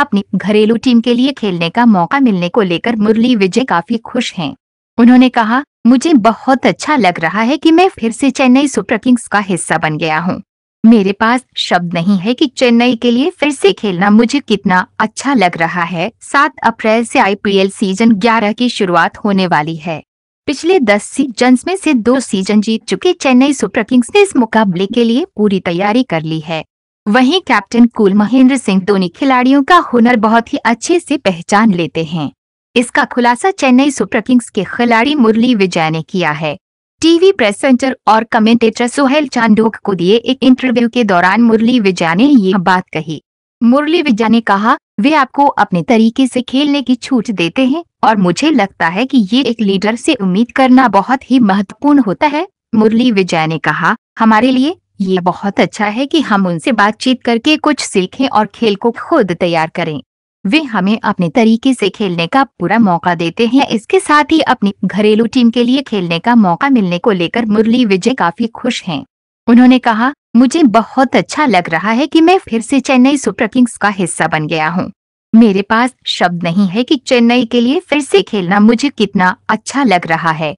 अपनी घरेलू टीम के लिए खेलने का मौका मिलने को लेकर मुरली विजय काफी खुश हैं। उन्होंने कहा मुझे बहुत अच्छा लग रहा है कि मैं फिर से चेन्नई सुपर किंग्स का हिस्सा बन गया हूँ मेरे पास शब्द नहीं है कि चेन्नई के लिए फिर से खेलना मुझे कितना अच्छा लग रहा है सात अप्रैल से आईपीएल सीजन 11 की शुरुआत होने वाली है पिछले दस सीजन में से दो सीजन जीत चुके चेन्नई सुपर किंग्स ने इस मुकाबले के लिए पूरी तैयारी कर ली है वहीं कैप्टन कुल महेंद्र सिंह धोनी खिलाड़ियों का हुनर बहुत ही अच्छे से पहचान लेते हैं इसका खुलासा चेन्नई सुपर किंग्स के खिलाड़ी मुरली विजय ने किया है टीवी प्रेजेंटर और कमेंटेटर सोहेल चांडोक को दिए एक इंटरव्यू के दौरान मुरली विजय ने ये बात कही मुरली विजय ने कहा वे आपको अपने तरीके से खेलने की छूट देते हैं और मुझे लगता है कि ये एक लीडर से उम्मीद करना बहुत ही महत्वपूर्ण होता है मुरली विजय ने कहा हमारे लिए ये बहुत अच्छा है कि हम उनसे बातचीत करके कुछ सीखें और खेल को खुद तैयार करें वे हमें अपने तरीके से खेलने का पूरा मौका देते हैं इसके साथ ही अपनी घरेलू टीम के लिए खेलने का मौका मिलने को लेकर मुरली विजय काफी खुश हैं। उन्होंने कहा मुझे बहुत अच्छा लग रहा है कि मैं फिर से चेन्नई सुपर किंग्स का हिस्सा बन गया हूँ मेरे पास शब्द नहीं है कि चेन्नई के लिए फिर से खेलना मुझे कितना अच्छा लग रहा है